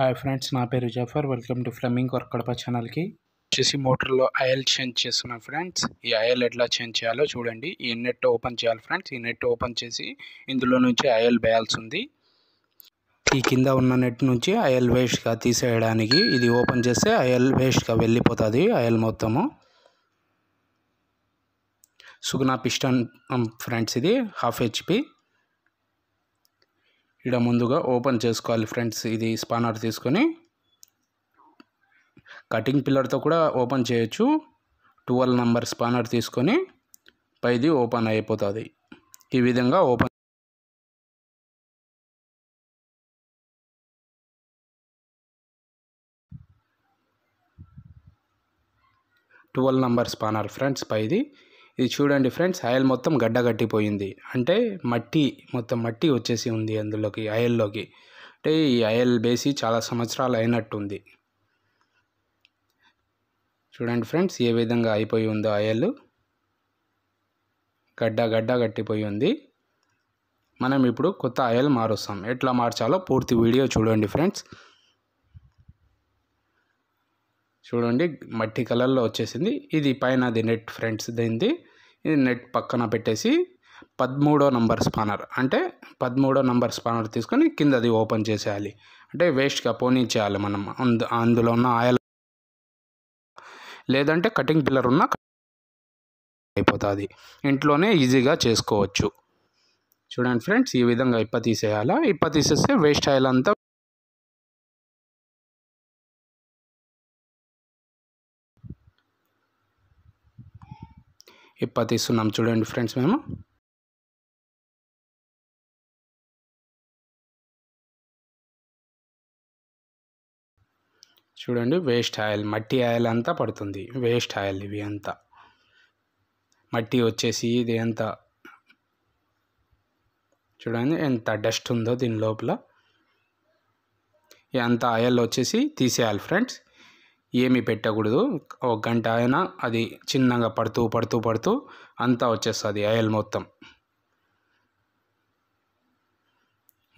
hi friends నా పేరు Jafar welcome to Fleming Kadapa ఛానల్కి వచ్చేసి మోటార్లో ఆయిల్ చేంజ్ చేస్తున్నాం ఫ్రెండ్స్ ఈ ఆయిల్ ఎట్లా చేంజ్ చేయాలో చూడండి ఈ నెట్ ఓపెన్ చేయాలి ఫ్రెండ్స్ ఈ నెట్ ఓపెన్ చేసి ఇందులో నుంచి ఆయిల్ వేయాల్సి ఉంది ఈ కింద ఉన్న నెట్ నుంచి ఆయిల్ వేస్ట్గా తీసేయడానికి ఇది ఓపెన్ చేస్తే ఆయిల్ వేస్ట్గా వెళ్ళిపోతుంది ఆయిల్ మొత్తము సుగనా పిస్టన్ ఫ్రెండ్స్ ఇది హాఫ్ హెచ్పి ఇక్కడ ముందుగా ఓపెన్ చేసుకోవాలి ఫ్రెండ్స్ ఇది స్పానర్ తీసుకొని కటింగ్ పిల్లర్తో కూడా ఓపెన్ చేయొచ్చు ట్వెల్వ్ నెంబర్ స్పానర్ తీసుకొని పైది ఓపెన్ అయిపోతుంది ఈ విధంగా open twelve number spanner friends పైది ఇది చూడండి ఫ్రెండ్స్ ఆయిల్ మొత్తం గడ్డగట్టిపోయింది అంటే మట్టి మొత్తం మట్టి వచ్చేసి ఉంది అందులోకి ఆయిల్లోకి అంటే ఈ ఆయిల్ బేసి చాలా సంవత్సరాలు అయినట్టుంది చూడండి ఫ్రెండ్స్ ఏ విధంగా అయిపోయి ఉందో ఆయిల్ గడ్డ గడ్డ కట్టిపోయి ఉంది మనం ఇప్పుడు కొత్త ఆయిల్ మారుస్తాం ఎట్లా మార్చాలో పూర్తి వీడియో చూడండి ఫ్రెండ్స్ చూడండి మట్టి కలర్లో వచ్చేసింది ఇది పైన అది నెట్ ఫ్రెండ్స్ దీనిది ఇది నెట్ పక్కన పెట్టేసి పదమూడో నంబర్ స్పానర్ అంటే పదమూడో నంబర్ స్పానర్ తీసుకొని కింద అది ఓపెన్ చేసేయాలి అంటే వేస్ట్గా పోనీ చేయాలి మనం అందులో ఉన్న ఆయిల్ లేదంటే కటింగ్ పిల్లర్ ఉన్న అయిపోతుంది ఇంట్లోనే ఈజీగా చేసుకోవచ్చు చూడండి ఫ్రెండ్స్ ఈ విధంగా ఇప్ప తీసేయాలా ఇప్ప తీసేస్తే వేస్ట్ ఆయిల్ అంతా ఇప్ప తీస్తున్నాం చూడండి ఫ్రెండ్స్ మేము చూడండి వేస్ట్ ఆయిల్ మట్టి ఆయిల్ అంతా పడుతుంది వేస్ట్ ఆయిల్ ఇవి అంతా మట్టి వచ్చేసి ఇది ఎంత చూడండి ఎంత డస్ట్ ఉందో దీని లోపల అంత ఆయిల్ వచ్చేసి తీసేయాలి ఫ్రెండ్స్ ఏమీ పెట్టకూడదు ఒక గంట అయినా అది చిన్నగా పడుతూ పడుతూ పడుతూ అంతా వచ్చేస్తుంది ఆయిల్ మొత్తం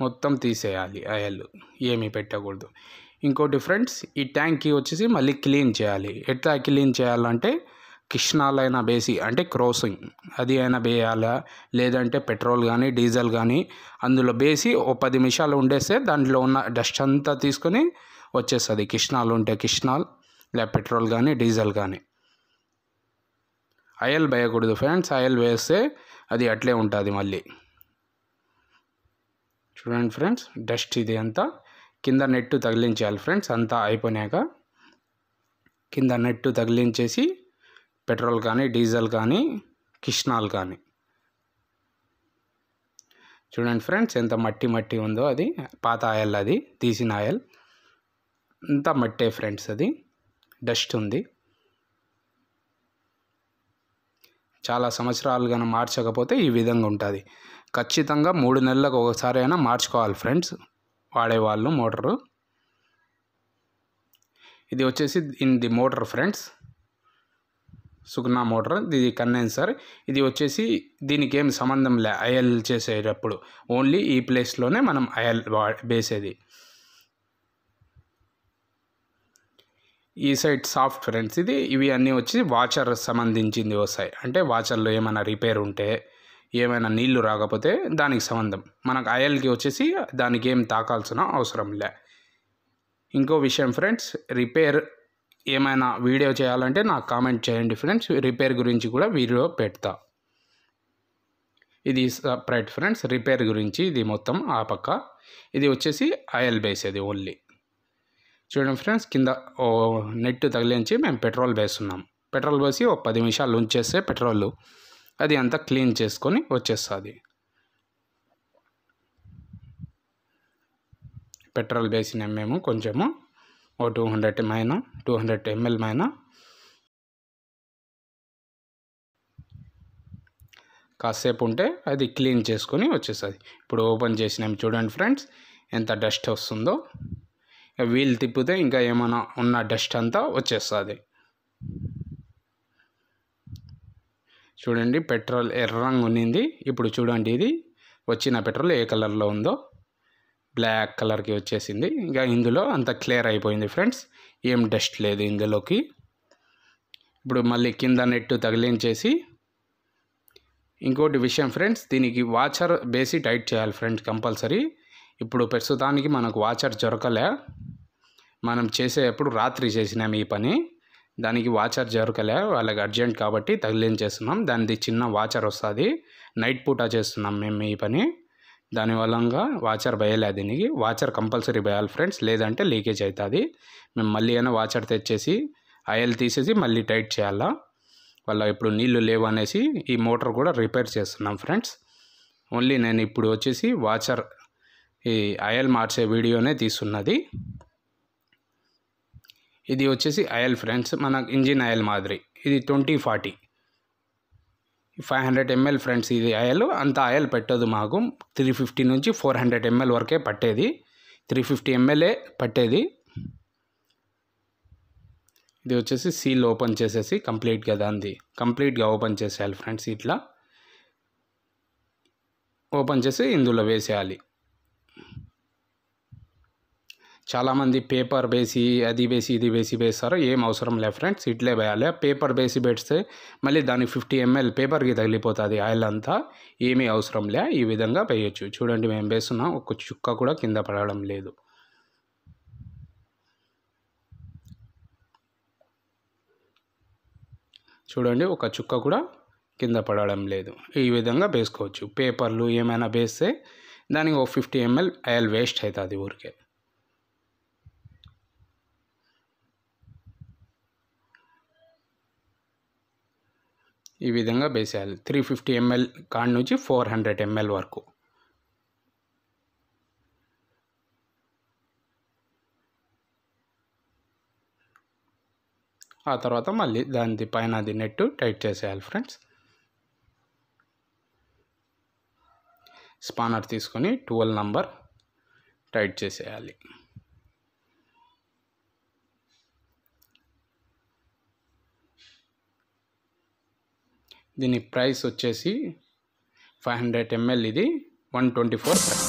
మొత్తం తీసేయాలి ఆయిల్ ఏమీ పెట్టకూడదు ఇంకోటి ఫ్రెండ్స్ ఈ ట్యాంక్కి వచ్చేసి మళ్ళీ క్లీన్ చేయాలి ఎట్లా క్లీన్ చేయాలంటే కిష్నాలైనా బేసి అంటే క్రోసింగ్ అది అయినా వేయాలా లేదంటే పెట్రోల్ కానీ డీజిల్ కానీ అందులో వేసి ఓ పది నిమిషాలు ఉండేస్తే దాంట్లో ఉన్న డస్ట్ అంతా తీసుకొని వచ్చేస్తుంది కిష్నాలు ఉంటే కిష్ణాలు లేదా పెట్రోల్ కానీ డీజిల్ కానీ ఆయిల్ వేయకూడదు ఫ్రెండ్స్ ఆయిల్ వేస్తే అది అట్లే ఉంటుంది మళ్ళీ చూడండి ఫ్రెండ్స్ డస్ట్ ఇది అంతా కింద నెట్టు తగిలించాలి ఫ్రెండ్స్ అంతా అయిపోయాక కింద నెట్టు తగిలించేసి పెట్రోల్ కానీ డీజిల్ కానీ కిష్నాల్ కానీ చూడండి ఫ్రెండ్స్ ఎంత మట్టి మట్టి ఉందో అది పాత ఆయిల్ అది తీసిన ఆయిల్ అంతా మట్టే ఫ్రెండ్స్ అది డస్ట్ ఉంది చాలా సంవత్సరాలుగా మార్చకపోతే ఈ విధంగా ఉంటుంది ఖచ్చితంగా మూడు నెలలకు ఒకసారి అయినా మార్చుకోవాలి ఫ్రెండ్స్ వాడేవాళ్ళు మోటరు ఇది వచ్చేసి in the motor friends Suguna motor ఇది సార్ ఇది వచ్చేసి దీనికి ఏం సంబంధం లే అయల్ చేసేటప్పుడు ఓన్లీ ఈ ప్లేస్లోనే మనం అయల్ వా వేసేది ఈ సైడ్ సాఫ్ట్ ఫ్రెండ్స్ ఇది ఇవి అన్నీ వచ్చి వాచర్ సంబంధించింది వస్తాయి అంటే వాచర్లో ఏమైనా రిపేర్ ఉంటే ఏమైనా నీళ్లు రాకపోతే దానికి సంబంధం మనకు అయల్కి వచ్చేసి దానికి ఏం తాకాల్సిన అవసరం లే ఇంకో విషయం ఫ్రెండ్స్ రిపేర్ ఏమైనా వీడియో చేయాలంటే నాకు కామెంట్ చేయండి ఫ్రెండ్స్ రిపేర్ గురించి కూడా వీడియో పెడతా ఇది సపరేట్ ఫ్రెండ్స్ రిపేర్ గురించి ఇది మొత్తం ఆ పక్క ఇది వచ్చేసి ఆయిల్ బేస్ అది ఓన్లీ చూడండి ఫ్రెండ్స్ కింద నెట్ తగిలించి మేము పెట్రోల్ వేస్తున్నాం పెట్రోల్ పోసి ఒక పది నిమిషాలు ఉంచేస్తే పెట్రోల్ అది అంతా క్లీన్ చేసుకొని వచ్చేస్తుంది పెట్రోల్ వేసిన మేము కొంచెము ఓ టూ హండ్రెడ్ మైన టూ హండ్రెడ్ ఎంఎల్ మైన కాసేపు ఉంటే అది క్లీన్ చేసుకొని వచ్చేస్తుంది ఇప్పుడు ఓపెన్ చేసినాం చూడండి ఫ్రెండ్స్ ఎంత డస్ట్ వస్తుందో వీల్ తిప్పితే ఇంకా ఏమైనా ఉన్న డస్ట్ అంతా వచ్చేస్తుంది చూడండి పెట్రోల్ ఎర్ర రంగు ఉన్నింది ఇప్పుడు చూడండి ఇది వచ్చిన పెట్రోల్ ఏ కలర్లో ఉందో బ్లాక్ కలర్కి వచ్చేసింది ఇంకా ఇందులో అంత క్లియర్ అయిపోయింది ఫ్రెండ్స్ ఏం డస్ట్ లేదు ఇందులోకి ఇప్పుడు మళ్ళీ కింద నెట్టు తగిలించేసి ఇంకోటి విషయం ఫ్రెండ్స్ దీనికి వాచర్ బేసి టైట్ చేయాలి ఫ్రెండ్స్ కంపల్సరీ ఇప్పుడు ప్రస్తుతానికి మనకు వాచర్ జొరకలే మనం చేసేటప్పుడు రాత్రి చేసినాం ఈ పని దానికి వాచర్ జరకలే వాళ్ళకి అర్జెంట్ కాబట్టి తగిలించేస్తున్నాం దానిది చిన్న వాచర్ వస్తుంది నైట్ పూట చేస్తున్నాం మేము ఈ పని దానివల్ల వాచర్ భయలే దీనికి వాచర్ కంపల్సరీ భయాలి ఫ్రెండ్స్ లేదంటే లీకేజ్ అవుతుంది మేము మళ్ళీ అయినా వాచర్ తెచ్చేసి ఆయిల్ తీసేసి మళ్ళీ టైట్ చేయాలా వాళ్ళ ఇప్పుడు నీళ్లు లేవు అనేసి ఈ మోటార్ కూడా రిపేర్ చేస్తున్నాం ఫ్రెండ్స్ ఓన్లీ నేను ఇప్పుడు వచ్చేసి వాచర్ ఈ ఆయిల్ మార్చే వీడియోనే తీస్తున్నది ఇది వచ్చేసి ఆయిల్ ఫ్రెండ్స్ మన ఇంజిన్ ఆయిల్ మాదిరి ఇది twenty forty five hundred ML friends ఇది ఆయిల్ అంత ఆయిల్ పెట్టదు మాకు త్రీ ఫిఫ్టీ నుంచి ఫోర్ హండ్రెడ్ ఎంఎల్ వరకే పట్టేది త్రీ ఫిఫ్టీ ఎంఎల్ఏ పట్టేది ఇది వచ్చేసి సీల్ ఓపెన్ చేసేసి కంప్లీట్గా దాన్ని కంప్లీట్గా ఓపెన్ చేసేయాలి ఫ్రెండ్స్ ఇట్లా ఓపెన్ చేసి ఇందులో వేసేయాలి చాలామంది పేపర్ వేసి అది వేసి ఇది వేసి వేస్తారు ఏం అవసరం లేదు ఫ్రెండ్స్ ఇట్లే వేయాలి పేపర్ వేసి పెడితే మళ్ళీ దానికి ఫిఫ్టీ ఎంఎల్ పేపర్కి తగిలిపోతుంది ఆయిల్ అంతా ఏమీ అవసరం లే ఈ విధంగా వేయచ్చు చూడండి మేము వేస్తున్నాం ఒక చుక్క కూడా కింద పడడం లేదు చూడండి ఒక చుక్క కూడా కింద పడడం లేదు ఈ విధంగా వేసుకోవచ్చు పేపర్లు ఏమైనా వేస్తే దానికి ఒక ఫిఫ్టీ ఎంఎల్ ఆయిల్ వేస్ట్ అవుతుంది ఊరికే ఈ విధంగా వేసేయాలి త్రీ ఫిఫ్టీ ఎంఎల్ కాడి నుంచి ఫోర్ హండ్రెడ్ ఎంఎల్ వరకు ఆ తర్వాత మళ్ళీ దాని పైన అది నెట్ టైట్ చేసేయాలి ఫ్రెండ్స్ స్పానర్ తీసుకొని ట్వెల్వ్ నంబర్ టైట్ చేసేయాలి దీని ప్రైస్ వచ్చేసి ఫైవ్ హండ్రెడ్ ఎంఎల్ ఇది వన్ ట్వంటీ ఫోర్ ప్రైస్